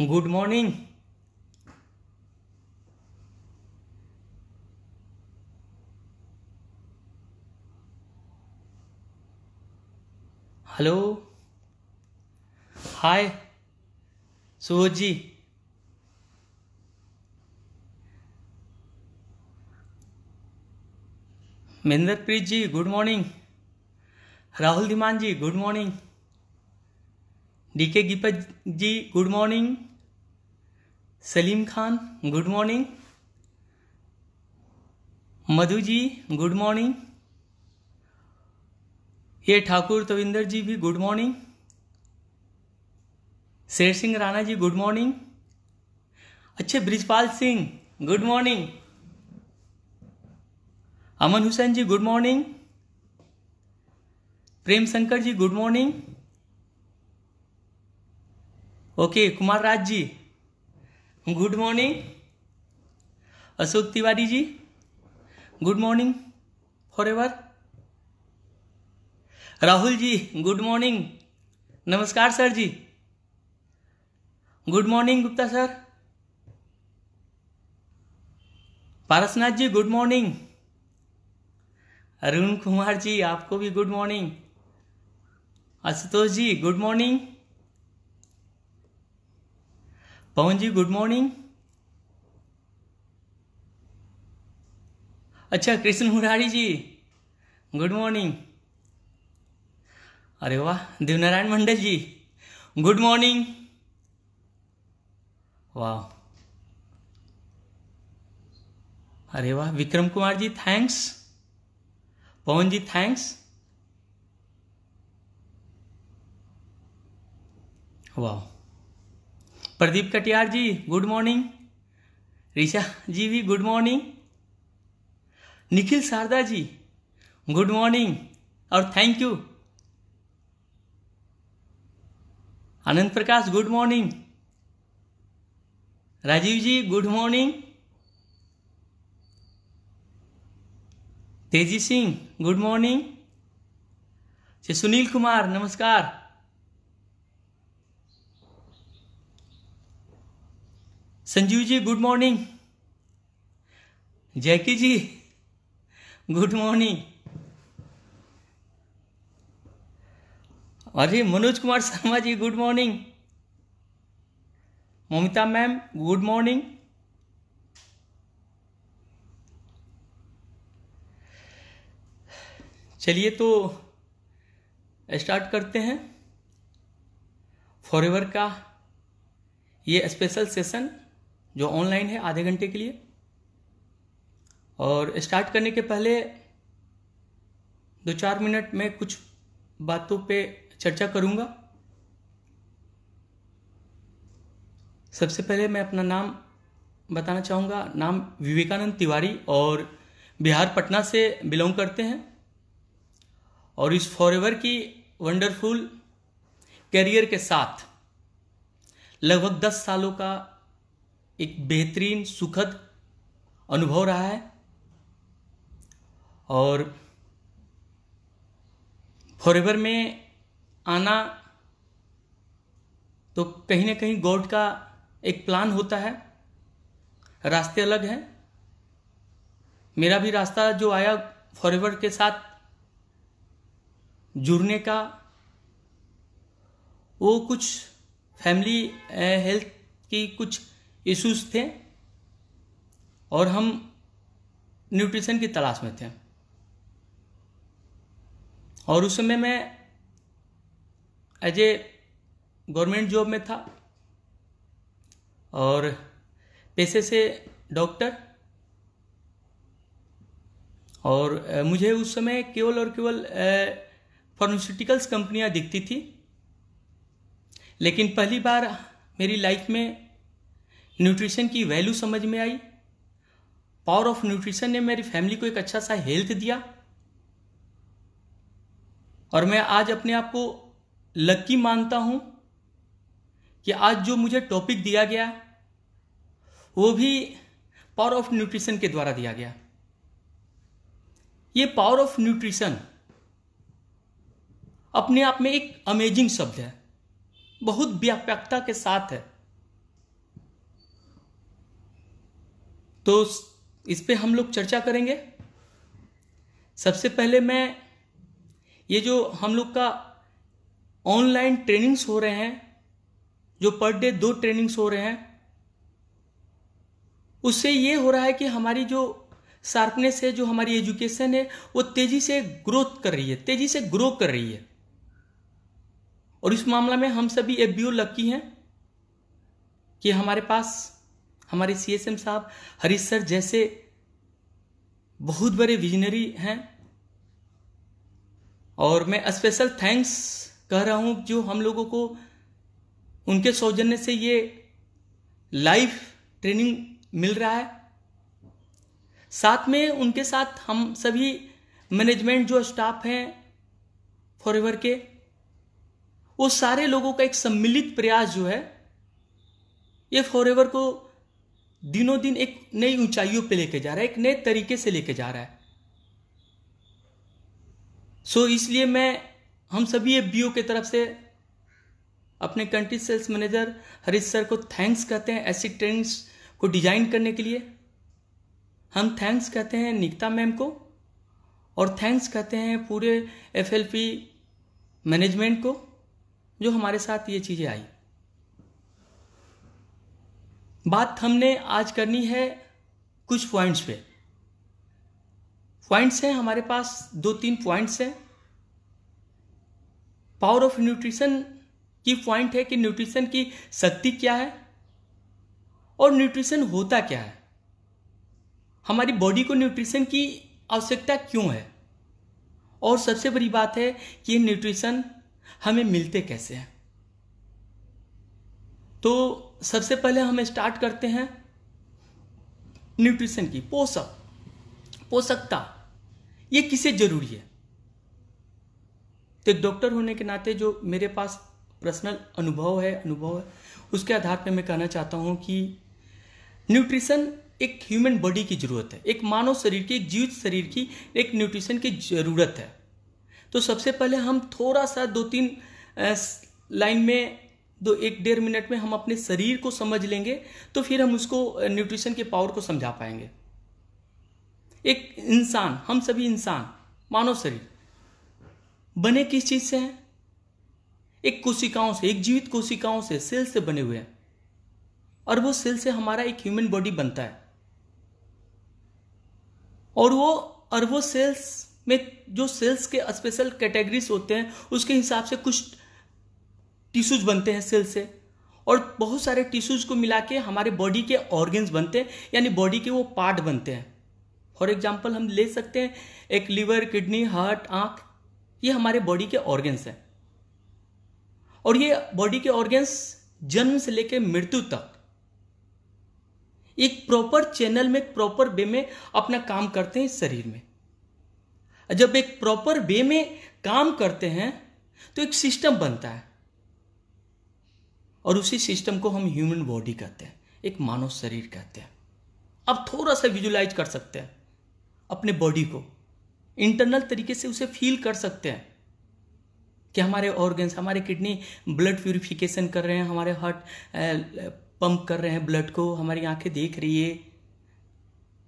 good morning hello hi Subodh ji Mahendrapreet ji good morning Rahul Dhiman ji good morning DK K ji good morning Salim Khan good morning Madhu ji good morning ये ठाकुर तविंदर जी भी good morning Sher Singh Rana ji good morning अच्छे Brijpal Singh good morning Aman Hussain ji good morning Prem Shankar ji good morning okay Kumar Raj ji good morning Ashok Tiwari ji good morning forever Rahul जी good morning नमस्कार sir ji good morning Gupta sir Parasnath ji good morning Arun Kumar ji आपको भी good morning Ashutosh ji good morning Pawan ji good morning अच्छा Krishna Murari ji good morning अरे वाह Devnarayan Mandal ji good morning वाह अरे वाह Vikram Kumar ji thanks Pawan ji thanks वाह प्रदीप कटियार जी गुड मॉर्निंग ऋषा जी भी good morning Nikhil Sharda ji good morning और thank you Anand Prakash good morning Rajeev ji good morning Teji Singh good morning अच्छा, सुनील कुमार नमस्कार Sanjeev ji good morning jackie ji good morning अरे Manoj Kumar Sharma ji good morning Mamita ma'am good morning चलिए तो स्टार्ट करते हैं फॉर का ये स्पेशल सेशन जो ऑनलाइन है आधे घंटे के लिए और स्टार्ट करने के पहले दो चार मिनट में कुछ बातों पे चर्चा करूँगा सबसे पहले मैं अपना नाम बताना चाहूँगा नाम विवेकानंद तिवारी और बिहार पटना से बिलोंग करते हैं और इस फॉरेवर की वंडरफुल करियर के साथ लगभग दस सालों का एक बेहतरीन सुखद अनुभव रहा है और फॉरेवर में आना तो कहीं ना कहीं गॉड का एक प्लान होता है रास्ते अलग हैं मेरा भी रास्ता जो आया फॉरेवर के साथ जुड़ने का वो कुछ फैमिली हेल्थ की कुछ इश्यूज थे और हम न्यूट्रिशन की तलाश में थे और उस समय मैं एज ए गवर्नमेंट जॉब में था और पैसे से डॉक्टर और मुझे उस समय केवल और केवल फार्मास्यूटिकल्स कंपनियां दिखती थी लेकिन पहली बार मेरी लाइफ में न्यूट्रिशन की वैल्यू समझ में आई पावर ऑफ न्यूट्रिशन ने मेरी फैमिली को एक अच्छा सा हेल्थ दिया और मैं आज अपने आप को लक्की मानता हूं कि आज जो मुझे टॉपिक दिया गया वो भी पावर ऑफ न्यूट्रिशन के द्वारा दिया गया ये पावर ऑफ न्यूट्रिशन अपने आप में एक अमेजिंग शब्द है बहुत व्यापकता के साथ है तो इस पर हम लोग चर्चा करेंगे सबसे पहले मैं ये जो हम लोग का ऑनलाइन ट्रेनिंग्स हो रहे हैं जो पर डे दो ट्रेनिंग्स हो रहे हैं उससे ये हो रहा है कि हमारी जो शार्पनेस है जो हमारी एजुकेशन है वो तेजी से ग्रोथ कर रही है तेजी से ग्रो कर रही है और इस मामला में हम सभी एफ लकी हैं कि हमारे पास हमारे सी एस एम साहब हरीश सर जैसे बहुत बड़े विजनरी हैं और मैं स्पेशल थैंक्स कह रहा हूं जो हम लोगों को उनके सौजन्य से ये लाइव ट्रेनिंग मिल रहा है साथ में उनके साथ हम सभी मैनेजमेंट जो स्टाफ हैं फॉर के वो सारे लोगों का एक सम्मिलित प्रयास जो है ये फॉर को दिनों दिन एक नई ऊंचाइयों पे लेके जा रहा है एक नए तरीके से लेके जा रहा है सो so, इसलिए मैं हम सभी एफ की तरफ से अपने country sales manager Harish sir को थैंक्स कहते हैं ऐसी ट्रेंड्स को डिजाइन करने के लिए हम थैंक्स कहते हैं निकिता मैम को और थैंक्स कहते हैं पूरे एफ मैनेजमेंट को जो हमारे साथ ये चीज़ें आई बात हमने आज करनी है कुछ पॉइंट्स पे पॉइंट्स हैं हमारे पास दो तीन पॉइंट्स हैं पावर ऑफ न्यूट्रिशन की पॉइंट है कि न्यूट्रिशन की शक्ति क्या है और न्यूट्रिशन होता क्या है हमारी बॉडी को न्यूट्रिशन की आवश्यकता क्यों है और सबसे बड़ी बात है कि न्यूट्रिशन हमें मिलते कैसे हैं तो सबसे पहले हम स्टार्ट करते हैं न्यूट्रिशन की पोषक पोषकता ये किसे जरूरी है तो एक डॉक्टर होने के नाते जो मेरे पास पर्सनल अनुभव है अनुभव है उसके आधार पर मैं कहना चाहता हूँ कि न्यूट्रिशन एक ह्यूमन बॉडी की ज़रूरत है एक मानव शरीर की एक जीवित शरीर की एक न्यूट्रिशन की ज़रूरत है तो सबसे पहले हम थोड़ा सा दो तीन लाइन में दो तो एक डेढ़ मिनट में हम अपने शरीर को समझ लेंगे तो फिर हम उसको न्यूट्रिशन के पावर को समझा पाएंगे एक इंसान हम सभी इंसान मानव शरीर बने किस चीज से हैं एक कोशिकाओं से एक जीवित कोशिकाओं से सेल से बने हुए हैं और वो सेल से हमारा एक ह्यूमन बॉडी बनता है और वो और वो सेल्स में जो सेल्स के स्पेशल कैटेगरीज होते हैं उसके हिसाब से कुछ टिश्यूज बनते हैं सेल से और बहुत सारे टिश्यूज को मिला के हमारे बॉडी के ऑर्गेन्स बनते हैं यानी बॉडी के वो पार्ट बनते हैं फॉर एग्जाम्पल हम ले सकते हैं एक लीवर किडनी हार्ट आंख ये हमारे बॉडी के ऑर्गेन्स हैं और ये बॉडी के ऑर्गेन्स जन्म से लेकर मृत्यु तक एक प्रॉपर चैनल में प्रॉपर वे में अपना काम करते हैं शरीर में जब एक प्रॉपर वे में काम करते हैं तो एक सिस्टम बनता है और उसी सिस्टम को हम ह्यूमन बॉडी कहते हैं एक मानव शरीर कहते हैं आप थोड़ा सा विजुलाइज कर सकते हैं अपने बॉडी को इंटरनल तरीके से उसे फील कर सकते हैं कि हमारे ऑर्गन्स हमारे किडनी ब्लड प्यूरिफिकेशन कर रहे हैं हमारे हार्ट पंप कर रहे हैं ब्लड को हमारी आंखें देख रही है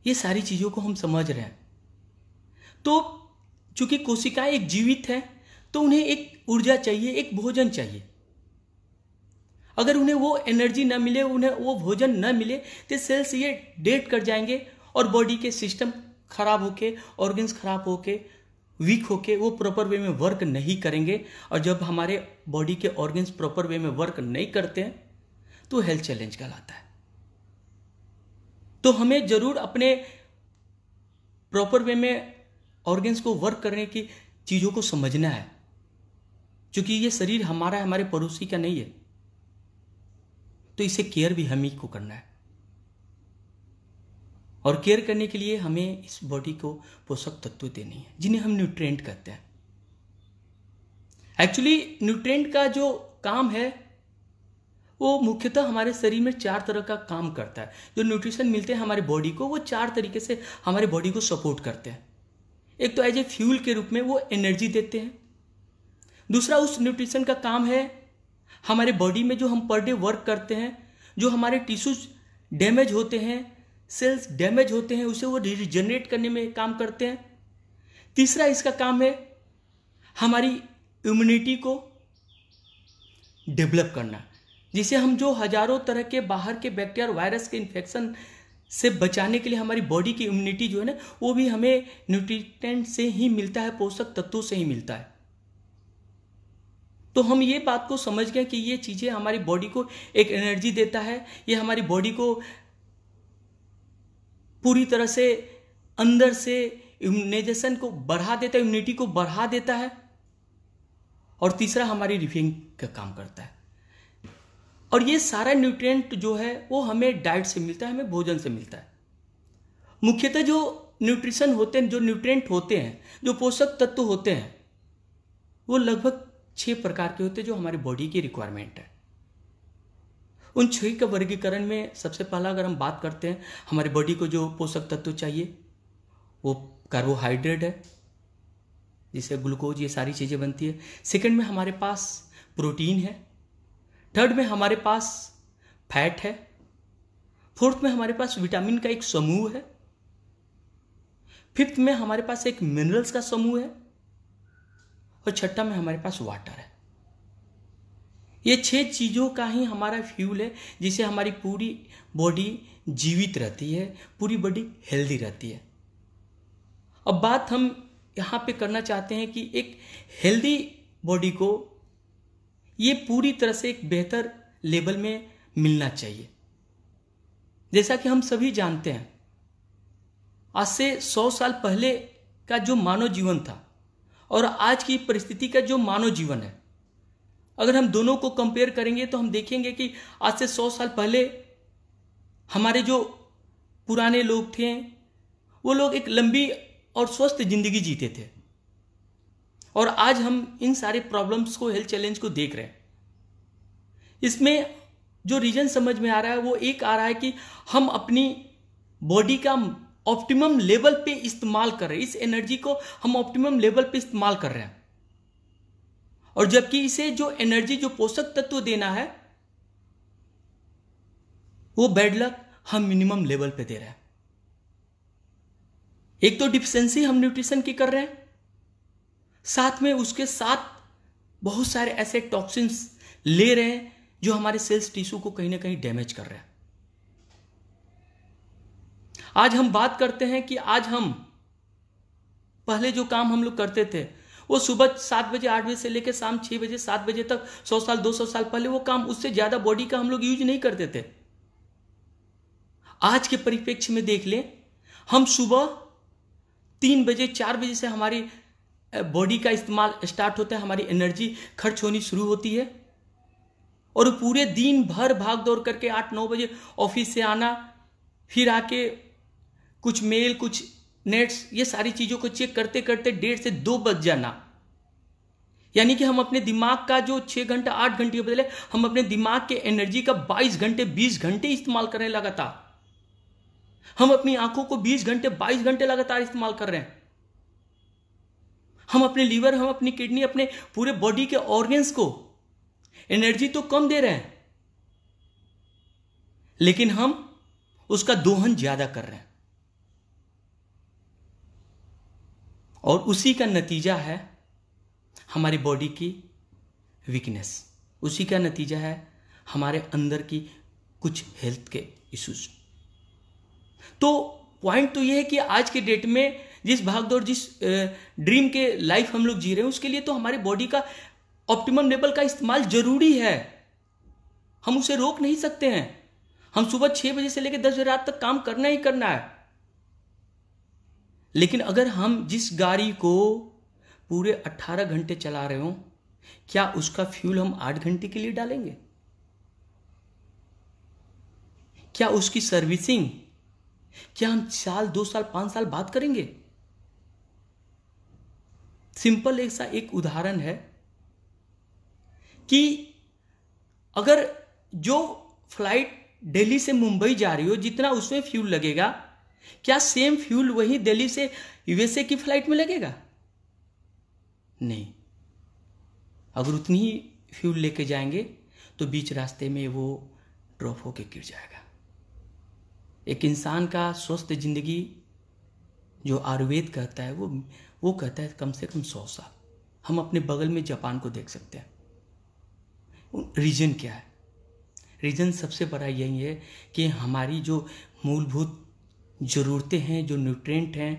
ये सारी चीज़ों को हम समझ रहे हैं तो चूंकि कोशिकाएं एक जीवित है तो उन्हें एक ऊर्जा चाहिए एक भोजन चाहिए अगर उन्हें वो एनर्जी न मिले उन्हें वो भोजन न मिले तो सेल्स ये डेट कर जाएंगे और बॉडी के सिस्टम खराब होके ऑर्गन्स खराब होके वीक होके वो प्रॉपर वे में वर्क नहीं करेंगे और जब हमारे बॉडी के ऑर्गन्स प्रॉपर वे में वर्क नहीं करते हैं तो हेल्थ चैलेंज कहलाता है तो हमें जरूर अपने प्रॉपर वे में ऑर्गेन्स को वर्क करने की चीज़ों को समझना है क्योंकि ये शरीर हमारा हमारे पड़ोसी का नहीं है तो इसे केयर भी हम ही को करना है और केयर करने के लिए हमें इस बॉडी को पोषक तत्व देने हैं जिन्हें हम न्यूट्रेंट कहते हैं एक्चुअली न्यूट्रेंट का जो काम है वो मुख्यतः हमारे शरीर में चार तरह का काम करता है जो न्यूट्रिशन मिलते हैं हमारे बॉडी को वो चार तरीके से हमारे बॉडी को सपोर्ट करते हैं एक तो एज ए फ्यूल के रूप में वो एनर्जी देते हैं दूसरा उस न्यूट्रिशन का काम है हमारे बॉडी में जो हम पर डे वर्क करते हैं जो हमारे टिश्यूज डैमेज होते हैं सेल्स डैमेज होते हैं उसे वो रिजनरेट करने में काम करते हैं तीसरा इसका काम है हमारी इम्यूनिटी को डेवलप करना जिसे हम जो हजारों तरह के बाहर के बैक्टीरिया और वायरस के इन्फेक्शन से बचाने के लिए हमारी बॉडी की इम्यूनिटी जो है ना वो भी हमें न्यूट्रिटेंट से ही मिलता है पोषक तत्वों से ही मिलता है तो हम ये बात को समझ गए कि ये चीज़ें हमारी बॉडी को एक एनर्जी देता है ये हमारी बॉडी को पूरी तरह से अंदर से इम्यूनाइजेशन को बढ़ा देता है इम्यूनिटी को बढ़ा देता है और तीसरा हमारी रिफिंग का काम करता है और ये सारा न्यूट्रिएंट जो है वो हमें डाइट से मिलता है हमें भोजन से मिलता है मुख्यतः जो न्यूट्रिशन होते हैं जो न्यूट्रिएंट होते हैं जो पोषक तत्व होते हैं वो लगभग छह प्रकार के होते हैं जो हमारी बॉडी की रिक्वायरमेंट है उन छह के वर्गीकरण में सबसे पहला अगर हम बात करते हैं हमारी बॉडी को जो पोषक तत्व चाहिए वो कार्बोहाइड्रेट है जिसे ग्लूकोज ये सारी चीज़ें बनती है सेकंड में हमारे पास प्रोटीन है थर्ड में हमारे पास फैट है फोर्थ में हमारे पास विटामिन का एक समूह है फिफ्थ में हमारे पास एक मिनरल्स का समूह है और छठा में हमारे पास वाटर है ये छह चीज़ों का ही हमारा फ्यूल है जिसे हमारी पूरी बॉडी जीवित रहती है पूरी बॉडी हेल्दी रहती है अब बात हम यहां पे करना चाहते हैं कि एक हेल्दी बॉडी को ये पूरी तरह से एक बेहतर लेवल में मिलना चाहिए जैसा कि हम सभी जानते हैं आज से सौ साल पहले का जो मानव जीवन था और आज की परिस्थिति का जो मानव जीवन है अगर हम दोनों को कंपेयर करेंगे तो हम देखेंगे कि आज से सौ साल पहले हमारे जो पुराने लोग थे वो लोग एक लंबी और स्वस्थ जिंदगी जीते थे और आज हम इन सारे प्रॉब्लम्स को हेल्थ चैलेंज को देख रहे हैं इसमें जो रीजन समझ में आ रहा है वो एक आ रहा है कि हम अपनी बॉडी का ऑप्टिमम लेवल पे इस्तेमाल कर रहे हैं इस एनर्जी को हम ऑप्टिमम लेवल पे इस्तेमाल कर रहे हैं और जबकि इसे जो एनर्जी जो पोषक तत्व देना है वो बैड लक हम मिनिमम लेवल पे दे रहे हैं एक तो डिफिशेंसी हम न्यूट्रिशन की कर रहे हैं साथ में उसके साथ बहुत सारे ऐसे टॉक्सिन्स ले रहे हैं जो हमारे सेल्स टिश्यू को कहीं ना कहीं डैमेज कर रहे हैं आज हम बात करते हैं कि आज हम पहले जो काम हम लोग करते थे वो सुबह सात बजे आठ बजे से लेकर शाम छह बजे सात बजे तक सौ साल दो सौ साल पहले वो काम उससे ज़्यादा बॉडी का हम लोग यूज नहीं करते थे आज के परिप्रेक्ष्य में देख लें हम सुबह तीन बजे चार बजे से हमारी बॉडी का इस्तेमाल स्टार्ट होता है हमारी एनर्जी खर्च होनी शुरू होती है और पूरे दिन भर भाग दौड़ करके आठ नौ बजे ऑफिस से आना फिर आके कुछ मेल कुछ नेट्स ये सारी चीज़ों को चेक करते करते डेढ़ से दो बज जाना यानी कि हम अपने दिमाग का जो छह घंटा आठ घंटे बदले हम अपने दिमाग के एनर्जी का बाईस घंटे बीस घंटे इस्तेमाल कर रहे लगातार हम अपनी आंखों को बीस घंटे बाईस घंटे लगातार इस्तेमाल कर रहे हैं हम अपने लीवर हम अपनी किडनी अपने पूरे बॉडी के ऑर्गेन्स को एनर्जी तो कम दे रहे हैं लेकिन हम उसका दोहन ज्यादा कर रहे हैं और उसी का नतीजा है हमारी बॉडी की वीकनेस उसी का नतीजा है हमारे अंदर की कुछ हेल्थ के इश्यूज तो पॉइंट तो यह है कि आज के डेट में जिस भागदौड़ जिस ड्रीम के लाइफ हम लोग जी रहे हैं उसके लिए तो हमारे बॉडी का ऑप्टिमम लेवल का इस्तेमाल जरूरी है हम उसे रोक नहीं सकते हैं हम सुबह छः बजे से लेकर दस बजे रात तक काम करना ही करना है लेकिन अगर हम जिस गाड़ी को पूरे 18 घंटे चला रहे हो क्या उसका फ्यूल हम 8 घंटे के लिए डालेंगे क्या उसकी सर्विसिंग क्या हम साल दो साल पांच साल बात करेंगे सिंपल ऐसा एक उदाहरण है कि अगर जो फ्लाइट दिल्ली से मुंबई जा रही हो जितना उसमें फ्यूल लगेगा क्या सेम फ्यूल वही दिल्ली से यूएसए की फ्लाइट में लगेगा नहीं अगर उतनी ही फ्यूल लेके जाएंगे तो बीच रास्ते में वो ड्रॉप होके गिर जाएगा एक इंसान का स्वस्थ जिंदगी जो आयुर्वेद कहता है वो वो कहता है कम से कम सौ साल हम अपने बगल में जापान को देख सकते हैं रीजन क्या है रीजन सबसे बड़ा यही है कि हमारी जो मूलभूत ज़रूरतें हैं जो न्यूट्रेंट हैं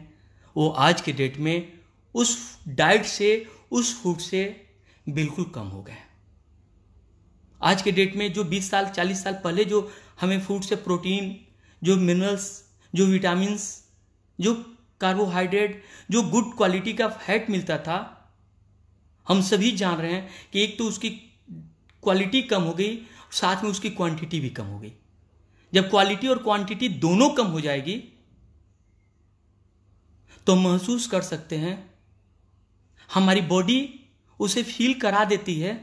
वो आज के डेट में उस डाइट से उस फूड से बिल्कुल कम हो गए आज के डेट में जो 20 साल 40 साल पहले जो हमें फूड से प्रोटीन जो मिनरल्स जो विटामिन जो कार्बोहाइड्रेट जो गुड क्वालिटी का फैट मिलता था हम सभी जान रहे हैं कि एक तो उसकी क्वालिटी कम हो गई साथ में उसकी क्वांटिटी भी कम हो गई जब क्वालिटी और क्वांटिटी दोनों कम हो जाएगी तो महसूस कर सकते हैं हमारी बॉडी उसे फील करा देती है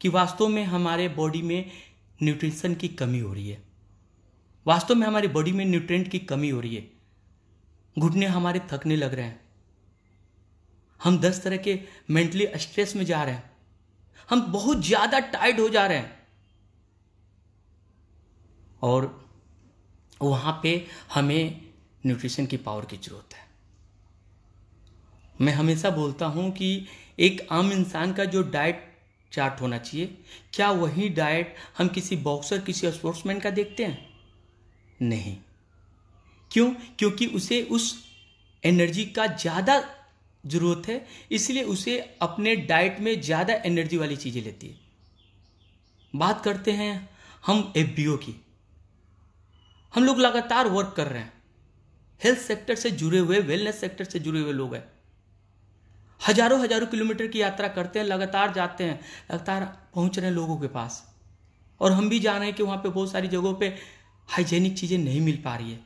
कि वास्तव में हमारे बॉडी में न्यूट्रिशन की कमी हो रही है वास्तव में हमारी बॉडी में न्यूट्रेंट की कमी हो रही है घुटने हमारे थकने लग रहे हैं हम दस तरह के मेंटली स्ट्रेस में जा रहे हैं हम बहुत ज़्यादा टाइट हो जा रहे हैं और वहाँ पे हमें न्यूट्रिशन की पावर की ज़रूरत है मैं हमेशा बोलता हूँ कि एक आम इंसान का जो डाइट चार्ट होना चाहिए क्या वही डाइट हम किसी बॉक्सर किसी स्पोर्ट्समैन का देखते हैं नहीं क्यों क्योंकि उसे उस एनर्जी का ज़्यादा ज़रूरत है इसलिए उसे अपने डाइट में ज़्यादा एनर्जी वाली चीज़ें लेती है बात करते हैं हम एफ की हम लोग लगातार वर्क कर रहे हैं हेल्थ सेक्टर से जुड़े हुए वेलनेस सेक्टर से जुड़े हुए लोग हैं हजारों हजारों किलोमीटर की यात्रा करते हैं लगातार जाते हैं लगातार पहुंच रहे हैं लोगों के पास और हम भी जा रहे हैं कि वहाँ पे बहुत सारी जगहों पे हाइजेनिक चीज़ें नहीं मिल पा रही है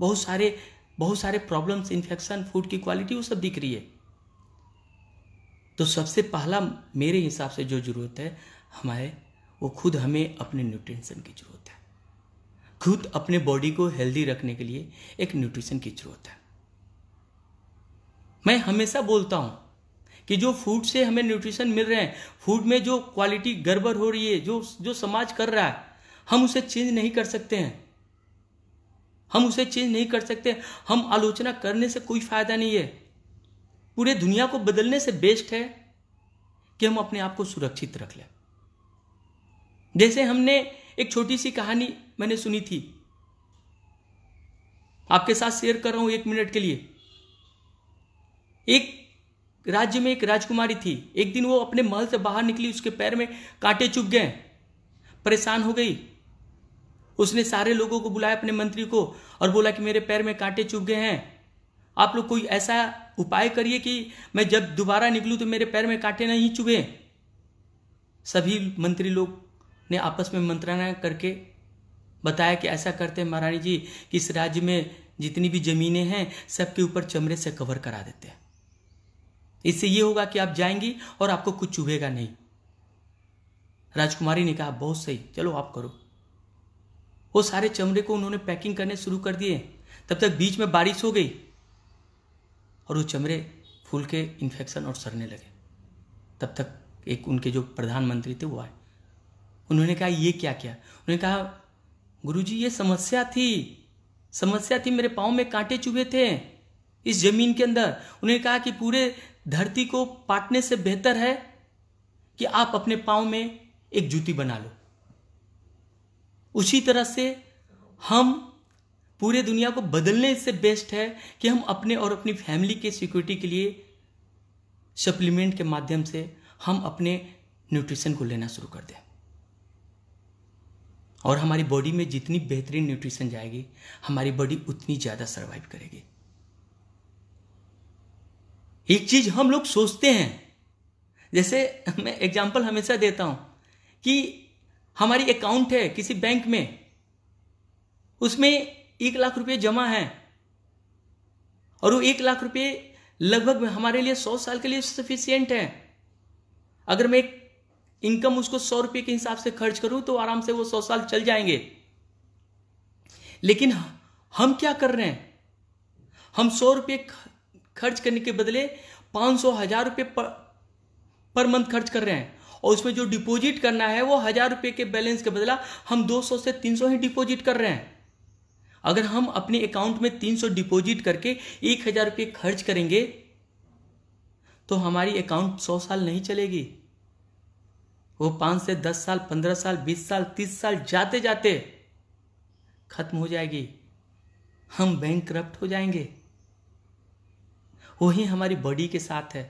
बहुत सारे बहुत सारे प्रॉब्लम्स इन्फेक्शन फूड की क्वालिटी वो सब दिख रही है तो सबसे पहला मेरे हिसाब से जो ज़रूरत है हमारे वो खुद हमें अपने न्यूट्रिशन की ज़रूरत है खुद अपने बॉडी को हेल्दी रखने के लिए एक न्यूट्रिशन की जरूरत है मैं हमेशा बोलता हूं कि जो फूड से हमें न्यूट्रिशन मिल रहे हैं फूड में जो क्वालिटी गड़बड़ हो रही है जो जो समाज कर रहा है हम उसे चेंज नहीं कर सकते हैं हम उसे चेंज नहीं कर सकते हम आलोचना करने से कोई फायदा नहीं है पूरे दुनिया को बदलने से बेस्ट है कि हम अपने आप को सुरक्षित रख लें जैसे हमने एक छोटी सी कहानी मैंने सुनी थी आपके साथ शेयर कर रहा हूं एक मिनट के लिए एक राज्य में एक राजकुमारी थी एक दिन वो अपने महल से बाहर निकली उसके पैर में कांटे चुभ गए परेशान हो गई उसने सारे लोगों को बुलाया अपने मंत्री को और बोला कि मेरे पैर में कांटे चुभ गए हैं आप लोग कोई ऐसा उपाय करिए कि मैं जब दोबारा निकलूं तो मेरे पैर में कांटे नहीं चुभे सभी मंत्री लोग ने आपस में मंत्रणा करके बताया कि ऐसा करते हैं महारानी जी कि इस राज्य में जितनी भी ज़मीनें हैं सबके ऊपर चमड़े से कवर करा देते हैं इससे ये होगा कि आप जाएंगी और आपको कुछ चुभेगा नहीं राजकुमारी ने कहा बहुत सही चलो आप करो वो सारे चमड़े को उन्होंने पैकिंग करने शुरू कर दिए तब तक बीच में बारिश हो गई और वो चमड़े फूल के इन्फेक्शन और सरने लगे तब तक एक उनके जो प्रधानमंत्री थे वो आए उन्होंने कहा ये क्या क्या उन्होंने कहा गुरुजी ये समस्या थी समस्या थी मेरे पाँव में कांटे चुभे थे इस जमीन के अंदर उन्होंने कहा कि पूरे धरती को पाटने से बेहतर है कि आप अपने पाँव में एक जूती बना लो उसी तरह से हम पूरे दुनिया को बदलने से बेस्ट है कि हम अपने और अपनी फैमिली के सिक्योरिटी के लिए सप्लीमेंट के माध्यम से हम अपने न्यूट्रिशन को लेना शुरू कर दें और हमारी बॉडी में जितनी बेहतरीन न्यूट्रिशन जाएगी हमारी बॉडी उतनी ज़्यादा सर्वाइव करेगी एक चीज़ हम लोग सोचते हैं जैसे मैं एग्जाम्पल हमेशा देता हूं कि हमारी अकाउंट है किसी बैंक में उसमें एक लाख रुपये जमा है और वो एक लाख रुपये लगभग हमारे लिए सौ साल के लिए सफिशियंट है अगर मैं एक इनकम उसको सौ रुपये के हिसाब से खर्च करूं तो आराम से वो सौ साल चल जाएंगे लेकिन हम क्या कर रहे हैं हम सौ रुपये खर्च करने के बदले पाँच सौ हजार रुपये पर, पर मंथ खर्च कर रहे हैं और उसमें जो डिपॉजिट करना है वो हजार रुपये के बैलेंस के बदला हम दो सौ से तीन सौ ही डिपॉजिट कर रहे हैं अगर हम अपने अकाउंट में तीन सौ डिपॉजिट करके एक हजार रुपये खर्च करेंगे तो हमारी अकाउंट सौ साल नहीं चलेगी वो पांच से दस साल पंद्रह साल बीस साल तीस साल जाते जाते खत्म हो जाएगी हम बैंक करप्ट हो जाएंगे वही हमारी बॉडी के साथ है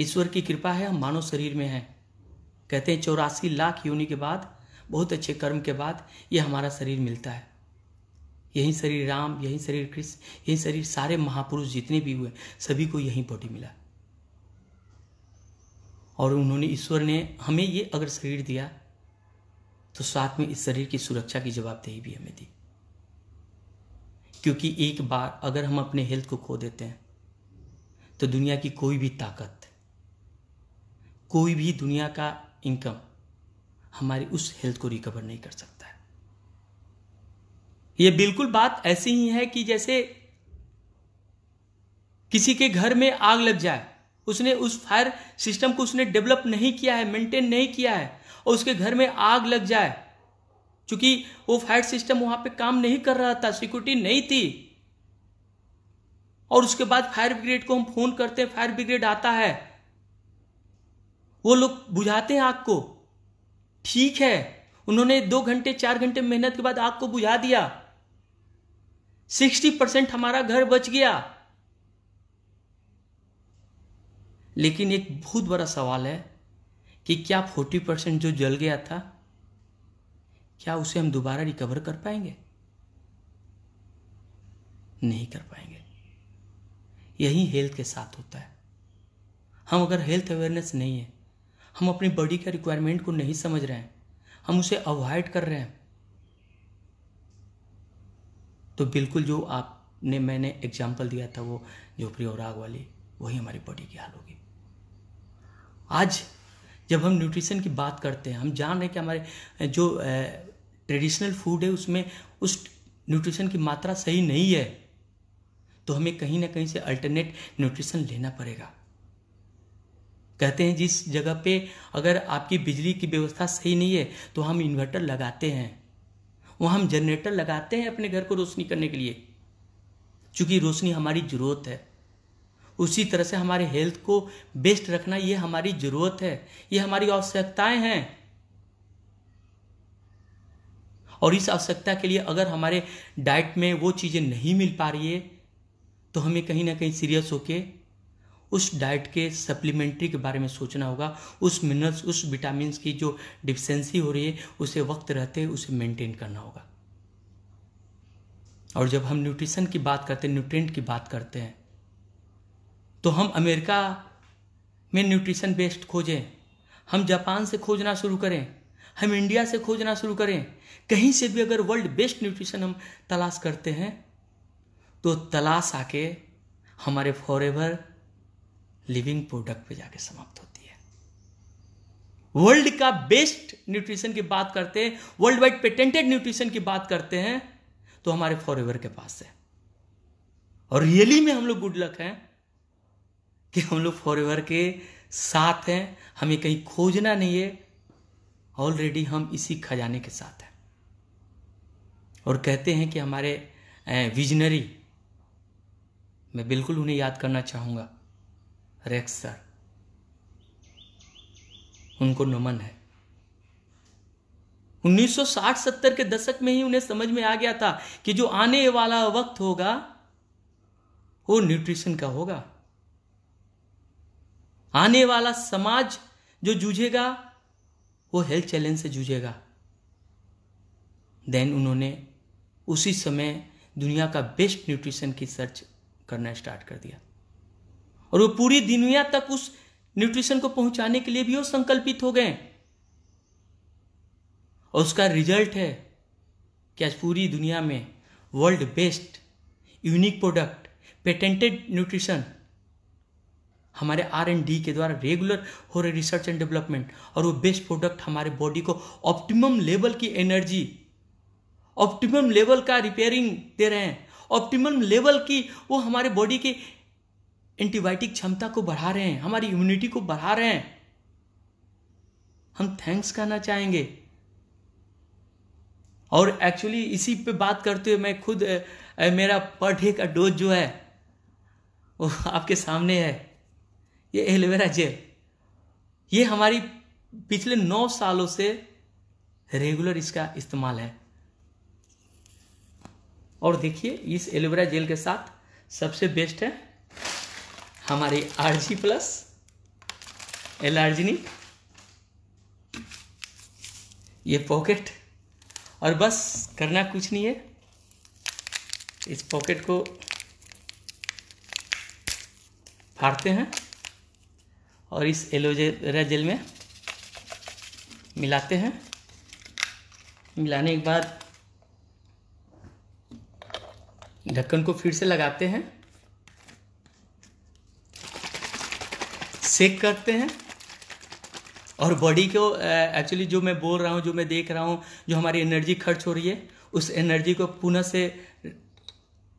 ईश्वर की कृपा है हम मानव शरीर में है कहते हैं चौरासी लाख योनि के बाद बहुत अच्छे कर्म के बाद ये हमारा शरीर मिलता है यही शरीर राम यही शरीर कृष्ण यही शरीर सारे महापुरुष जितने भी हुए सभी को यही बॉडी मिला और उन्होंने ईश्वर ने हमें ये अगर शरीर दिया तो साथ में इस शरीर की सुरक्षा की जवाबदेही भी हमें दी क्योंकि एक बार अगर हम अपने हेल्थ को खो देते हैं तो दुनिया की कोई भी ताकत कोई भी दुनिया का इनकम हमारी उस हेल्थ को रिकवर नहीं कर सकता है यह बिल्कुल बात ऐसी ही है कि जैसे किसी के घर में आग लग जाए उसने उस फायर सिस्टम को उसने डेवलप नहीं किया है मेंटेन नहीं किया है और उसके घर में आग लग जाए क्योंकि वो फायर सिस्टम वहां पे काम नहीं कर रहा था सिक्योरिटी नहीं थी और उसके बाद फायर ब्रिगेड को हम फोन करते हैं फायर ब्रिगेड आता है वो लोग बुझाते हैं आग को ठीक है उन्होंने दो घंटे चार घंटे मेहनत के बाद आग को बुझा दिया सिक्सटी परसेंट हमारा घर बच गया लेकिन एक बहुत बड़ा सवाल है कि क्या फोर्टी परसेंट जो जल गया था क्या उसे हम दोबारा रिकवर कर पाएंगे नहीं कर पाएंगे यही हेल्थ के साथ होता है हम अगर हेल्थ अवेयरनेस नहीं है हम अपनी बॉडी के रिक्वायरमेंट को नहीं समझ रहे हैं हम उसे अवॉइड कर रहे हैं तो बिल्कुल जो आपने मैंने एग्जाम्पल दिया था वो झोपड़ी और आग वाली वही हमारी बॉडी की हाल होगी आज जब हम न्यूट्रिशन की बात करते हैं हम जान रहे हैं कि हमारे जो ट्रेडिशनल फूड है उसमें उस न्यूट्रिशन की मात्रा सही नहीं है तो हमें कहीं ना कहीं से अल्टरनेट न्यूट्रिशन लेना पड़ेगा कहते हैं जिस जगह पे अगर आपकी बिजली की व्यवस्था सही नहीं है तो हम इन्वर्टर लगाते हैं वहाँ हम जनरेटर लगाते हैं अपने घर को रोशनी करने के लिए क्योंकि रोशनी हमारी जरूरत है उसी तरह से हमारे हेल्थ को बेस्ट रखना ये हमारी जरूरत है ये हमारी आवश्यकताएं हैं और इस आवश्यकता के लिए अगर हमारे डाइट में वो चीज़ें नहीं मिल पा रही है तो हमें कहीं ना कहीं सीरियस होके उस डाइट के सप्लीमेंट्री के बारे में सोचना होगा उस मिनरल्स उस विटामिन की जो डिफिशेंसी हो रही है उसे वक्त रहते उसे मेंटेन करना होगा और जब हम न्यूट्रिशन की बात करते हैं न्यूट्रेंट की बात करते हैं तो हम अमेरिका में न्यूट्रिशन बेस्ड खोजें हम जापान से खोजना शुरू करें हम इंडिया से खोजना शुरू करें कहीं से भी अगर वर्ल्ड बेस्ट न्यूट्रिशन हम तलाश करते हैं तो तलाश आके हमारे फॉर एवर लिविंग प्रोडक्ट पे जाके समाप्त होती है वर्ल्ड का बेस्ट न्यूट्रिशन की बात करते हैं वर्ल्ड वाइड पेटेंटेड न्यूट्रिशन की बात करते हैं तो हमारे फॉर एवर के पास है और रियली में हम लोग गुड लक हैं कि हम लोग फॉर के साथ हैं हमें कहीं खोजना नहीं है ऑलरेडी हम इसी खजाने के साथ हैं और कहते हैं कि हमारे विजनरी मैं बिल्कुल उन्हें याद करना चाहूंगा रेक्स सर उनको नमन है 1960-70 के दशक में ही उन्हें समझ में आ गया था कि जो आने वाला वक्त होगा वो न्यूट्रिशन का होगा आने वाला समाज जो जूझेगा वो हेल्थ चैलेंज से जूझेगा देन उन्होंने उसी समय दुनिया का बेस्ट न्यूट्रिशन की सर्च करना स्टार्ट कर दिया और वो पूरी दुनिया तक उस न्यूट्रिशन को पहुंचाने के लिए भी वो संकल्पित हो गए और उसका रिजल्ट है कि आज पूरी दुनिया में world best unique product patented nutrition हमारे आर एंड डी के द्वारा रेगुलर हो रहे रिसर्च एंड डेवलपमेंट और वो बेस्ट प्रोडक्ट हमारे बॉडी को ऑप्टिमम लेवल की एनर्जी ऑप्टिमम लेवल का रिपेयरिंग दे रहे हैं ऑप्टिमम लेवल की वो हमारे बॉडी के एंटीबायोटिक क्षमता को बढ़ा रहे हैं हमारी इम्यूनिटी को बढ़ा रहे हैं हम थैंक्स कहना चाहेंगे और एक्चुअली इसी पे बात करते हुए मैं खुद मेरा पर डे का डोज जो है वो आपके सामने है ये एलोवेरा जेल ये हमारी पिछले नौ सालों से रेगुलर इसका इस्तेमाल है और देखिए इस एलोवेरा जेल के साथ सबसे बेस्ट है हमारी आरजी प्लस एलार्जिनिक ये पॉकेट और बस करना कुछ नहीं है इस पॉकेट को फाड़ते हैं और इस एलोवेरा जेल में मिलाते हैं मिलाने के बाद ढक्कन को फिर से लगाते हैं सेक करते हैं और बॉडी को एक्चुअली जो मैं बोल रहा हूँ जो मैं देख रहा हूँ जो हमारी एनर्जी खर्च हो रही है उस एनर्जी को पुनः से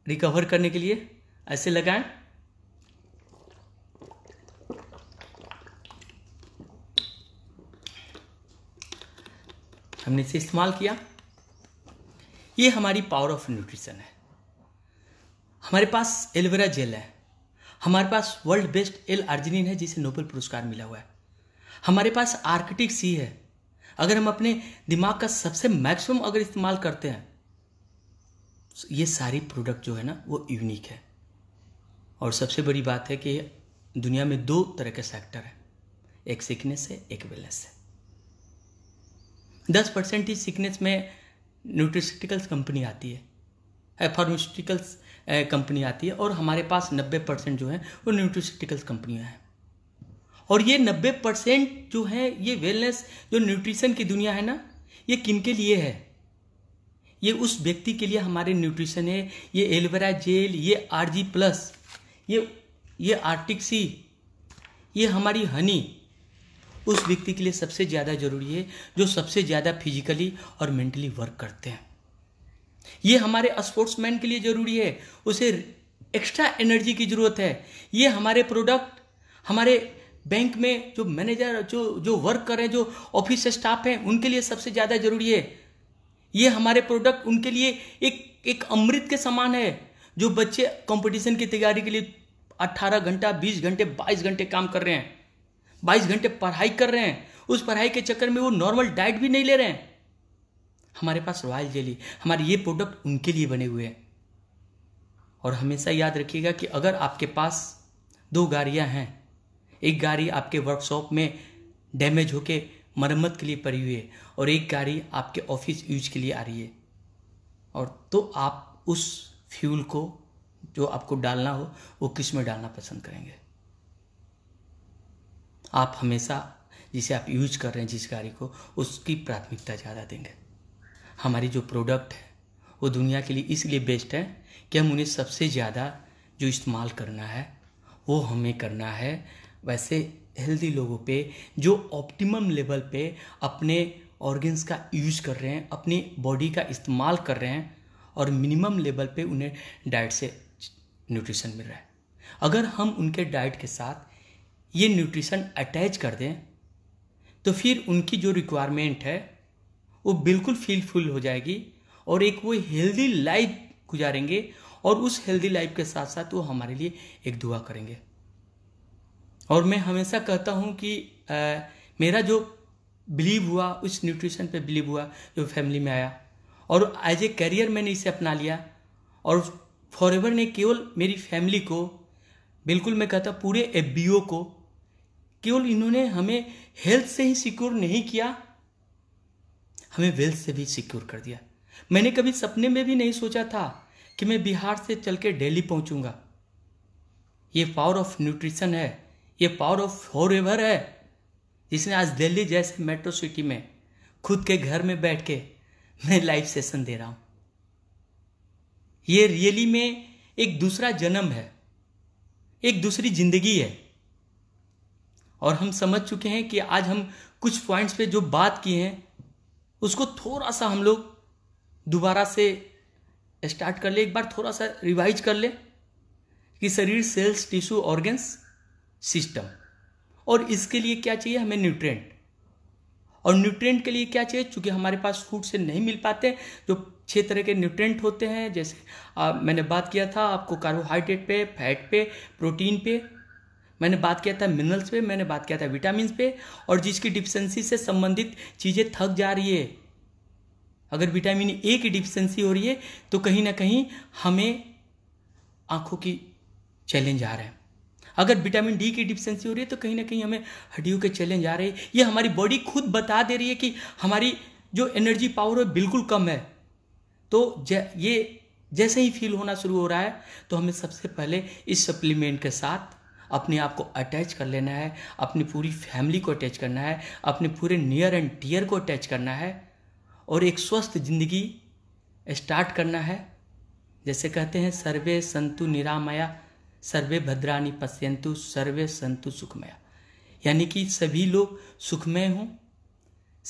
रिकवर करने के लिए ऐसे लगाएं हमने इसे इस्तेमाल किया ये हमारी पावर ऑफ न्यूट्रिशन है हमारे पास एलोवेरा जेल है हमारे पास वर्ल्ड बेस्ट एल आर्जिनिन है जिसे नोबेल पुरस्कार मिला हुआ है हमारे पास आर्किटिक सी है अगर हम अपने दिमाग का सबसे मैक्सिमम अगर इस्तेमाल करते हैं ये सारी प्रोडक्ट जो है ना वो यूनिक है और सबसे बड़ी बात है कि दुनिया में दो तरह के सेक्टर हैं एक सिकनेस है एक वेलनेस है दस परसेंट ही सिकनेस में न्यूट्रिशिकल्स कंपनी आती है फार्मास्यूटिकल्स कंपनी आती है और हमारे पास नब्बे परसेंट जो है वो न्यूट्रिस्टिकल्स कंपनियाँ हैं और ये नब्बे परसेंट जो है ये वेलनेस जो न्यूट्रिशन की दुनिया है ना ये किन के लिए है ये उस व्यक्ति के लिए हमारे न्यूट्रिशन है ये एलोवेरा जेल ये आर जी प्लस ये ये आर्टिक सी ये हमारी हनी उस व्यक्ति के लिए सबसे ज़्यादा ज़रूरी है जो सबसे ज़्यादा फिजिकली और मेंटली वर्क करते हैं ये हमारे स्पोर्ट्समैन के लिए ज़रूरी है उसे एक्स्ट्रा एनर्जी की ज़रूरत है ये हमारे प्रोडक्ट हमारे बैंक में जो मैनेजर जो जो वर्क कर रहे हैं जो ऑफिस स्टाफ हैं उनके लिए सबसे ज़्यादा ज़रूरी है ये हमारे प्रोडक्ट उनके लिए एक एक अमृत के समान है जो बच्चे कंपटीशन की तैयारी के लिए 18 घंटा 20 घंटे 22 घंटे काम कर रहे हैं बाईस घंटे पढ़ाई कर रहे हैं उस पढ़ाई के चक्कर में वो नॉर्मल डाइट भी नहीं ले रहे हैं हमारे पास रॉयल जेली हमारे ये प्रोडक्ट उनके लिए बने हुए हैं और हमेशा याद रखिएगा कि अगर आपके पास दो गाड़ियाँ हैं एक गाड़ी आपके वर्कशॉप में डैमेज होके मरम्मत के लिए पड़ी हुई है और एक गाड़ी आपके ऑफिस यूज के लिए आ रही है और तो आप उस फ्यूल को जो आपको डालना हो वो किस में डालना पसंद करेंगे आप हमेशा जिसे आप यूज कर रहे हैं जिस गाड़ी को उसकी प्राथमिकता ज़्यादा देंगे हमारी जो प्रोडक्ट है वो दुनिया के लिए इसलिए बेस्ट है कि हम उन्हें सबसे ज़्यादा जो इस्तेमाल करना है वो हमें करना है वैसे हेल्दी लोगों पे जो ऑप्टिमम लेवल पे अपने ऑर्गन्स का यूज कर रहे हैं अपनी बॉडी का इस्तेमाल कर रहे हैं और मिनिमम लेवल पे उन्हें डाइट से न्यूट्रिशन मिल रहा है अगर हम उनके डाइट के साथ ये न्यूट्रिशन अटैच कर दें तो फिर उनकी जो रिक्वायरमेंट है वो बिल्कुल फीलफुल हो जाएगी और एक वो हेल्दी लाइफ गुजारेंगे और उस हेल्दी लाइफ के साथ साथ वो हमारे लिए एक दुआ करेंगे और मैं हमेशा कहता हूँ कि आ, मेरा जो बिलीव हुआ उस न्यूट्रिशन पे बिलीव हुआ जो फैमिली में आया और एज ए करियर मैंने इसे अपना लिया और फॉर एवर ने केवल मेरी फैमिली को बिल्कुल मैं कहता पूरे एफ को केवल इन्होंने हमें हेल्थ से ही सिक्योर नहीं किया हमें वेल्थ से भी सिक्योर कर दिया मैंने कभी सपने में भी नहीं सोचा था कि मैं बिहार से चल के डेली पहुंचूंगा ये पावर ऑफ न्यूट्रिशन है ये पावर ऑफ फॉर एवर है जिसने आज दिल्ली जैसे मेट्रो सिटी में खुद के घर में बैठ के मैं लाइव सेशन दे रहा हूं ये रियली में एक दूसरा जन्म है एक दूसरी जिंदगी है और हम समझ चुके हैं कि आज हम कुछ पॉइंट्स पे जो बात किए हैं उसको थोड़ा सा हम लोग दोबारा से स्टार्ट कर ले एक बार थोड़ा सा रिवाइज कर ले कि शरीर सेल्स टिश्यू ऑर्गन्स सिस्टम और इसके लिए क्या चाहिए हमें न्यूट्रेंट और न्यूट्रेंट के लिए क्या चाहिए चूँकि हमारे पास फूड से नहीं मिल पाते जो छः तरह के न्यूट्रेंट होते हैं जैसे आ, मैंने बात किया था आपको कार्बोहाइड्रेट पे फैट पे प्रोटीन पे मैंने बात किया था मिनरल्स पे मैंने बात किया था विटामिन पे और जिसकी डिफिशेंसी से संबंधित चीज़ें थक जा रही है अगर विटामिन ए की डिफिशेंसी हो रही है तो कहीं ना कहीं हमें आंखों की चैलेंज आ रहा है अगर विटामिन डी की डिफिशेंसी हो रही है तो कहीं ना कहीं हमें हड्डियों के चैलेंज आ रहे हैं ये हमारी बॉडी खुद बता दे रही है कि हमारी जो एनर्जी पावर है बिल्कुल कम है तो ये जैसे ही फील होना शुरू हो रहा है तो हमें सबसे पहले इस सप्लीमेंट के साथ अपने आप को अटैच कर लेना है अपनी पूरी फैमिली को अटैच करना है अपने पूरे नियर एंड टीयर को अटैच करना है और एक स्वस्थ जिंदगी स्टार्ट करना है जैसे कहते हैं सर्वे संतु निरामया सर्वे भद्रानी पश्यंतु सर्वे संतु सुखमया यानी कि सभी लोग सुखमय हों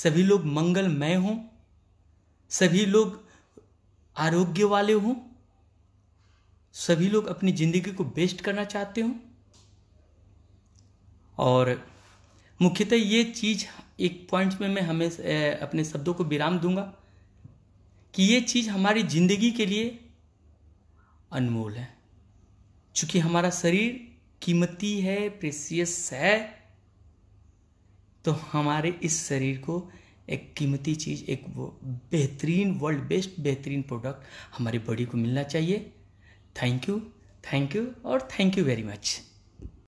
सभी लोग मंगलमय हों सभी लोग आरोग्य वाले हों सभी लोग अपनी ज़िंदगी को बेस्ट करना चाहते हों और मुख्यतः ये चीज़ एक पॉइंट में मैं हमें अपने शब्दों को विराम दूंगा कि ये चीज़ हमारी जिंदगी के लिए अनमोल है चूँकि हमारा शरीर कीमती है प्रेसियस है तो हमारे इस शरीर को एक कीमती चीज़ एक वो बेहतरीन वर्ल्ड बेस्ट बेहतरीन प्रोडक्ट हमारी बॉडी को मिलना चाहिए थैंक यू थैंक यू और थैंक यू वेरी मच